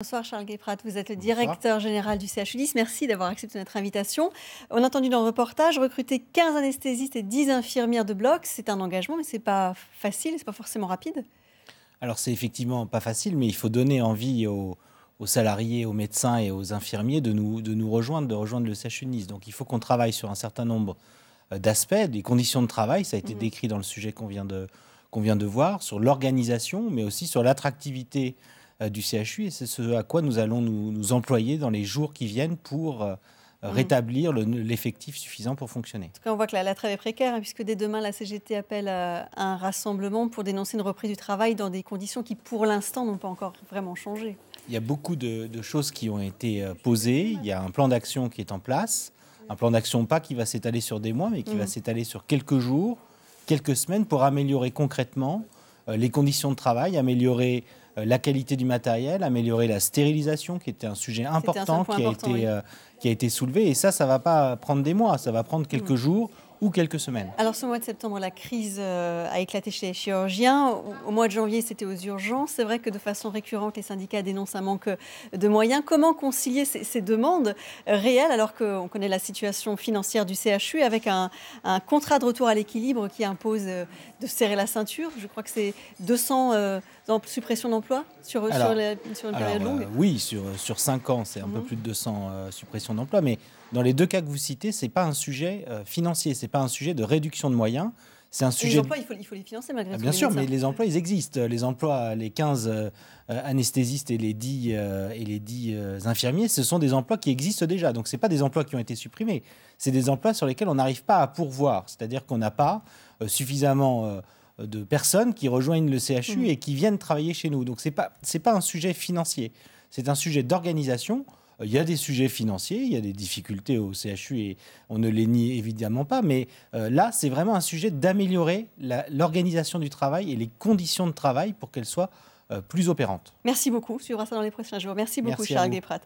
Bonsoir Charles Guéprat, vous êtes le directeur général du CHU Nice. Merci d'avoir accepté notre invitation. On a entendu dans le reportage recruter 15 anesthésistes et 10 infirmières de bloc. C'est un engagement, mais ce n'est pas facile, ce n'est pas forcément rapide. Alors c'est effectivement pas facile, mais il faut donner envie aux, salariés, aux médecins et aux infirmiers de nous, de nous rejoindre, de rejoindre le CHU Nice. Donc il faut qu'on travaille sur un certain nombre euh, d'aspects, des conditions de travail, ça a été mhm. décrit dans le sujet qu'on vient, de, vient de voir, sur l'organisation, mais aussi sur l'attractivité euh, du CHU et c'est ce à quoi nous allons nous, employer dans les jours qui viennent pour euh, mhm. rétablir l'effectif suffisant pour fonctionner. En tout cas, on voit que la, la trêve est précaire, hein, puisque dès demain, la CGT appelle à euh, un rassemblement pour dénoncer une reprise du travail dans des conditions qui, pour l'instant, n'ont pas encore vraiment changé. Il y a beaucoup de, choses qui ont été posées. Il y a un plan d'action qui est en place, un plan d'action pas qui va s'étaler sur des mois, mais qui va mhm. s'étaler sur quelques jours, quelques semaines, pour améliorer concrètement les conditions de travail, améliorer euh, la qualité du matériel, améliorer la stérilisation, qui était un sujet important, euh, qui, a été, soulevé. Et ça, ça ne va pas prendre des mois, ça va prendre quelques mm. jours ou quelques semaines. Alors ce mois de septembre, la crise euh, a éclaté chez les chirurgiens. Au mois de janvier, c'était aux urgences. C'est vrai que de façon récurrente, les syndicats dénoncent un manque euh, de moyens. Comment concilier ces, demandes euh, réelles alors qu'on connaît la situation financière du CHU avec un, contrat de retour à l'équilibre qui impose de serrer la ceinture Je crois que c'est 200 suppressions d'emplois sur, une période longue. oui, sur, sur 5 ans, c'est un peu mmh. plus de 200 suppressions d'emplois. Mais dans les deux cas que vous citez, ce n'est pas un sujet euh, financier, c'est pas un sujet de réduction de moyens. C'est un sujet. Les emplois, il faut, les financer malgré ah, tout. Bien sûr, mais les emplois, ils existent. Les emplois, les 15 euh, anesthésistes et les 10, euh, infirmiers, ce sont des emplois qui existent déjà. Donc, ce pas des emplois qui ont été supprimés. C'est des emplois sur lesquels on n'arrive pas à pourvoir. C'est-à-dire qu'on n'a pas suffisamment de personnes qui rejoignent le CHU mm. et qui viennent travailler chez nous. Donc, ce n'est pas, pas un sujet financier. C'est un sujet d'organisation il y a des sujets financiers, il y a des difficultés au CHU et on ne les nie évidemment pas, mais euh, là, c'est vraiment un sujet d'améliorer l'organisation du travail et les conditions de travail pour qu'elles soient euh, plus opérantes. Merci beaucoup. On suivra ça dans les prochains jours. Merci beaucoup, Charles Desprats.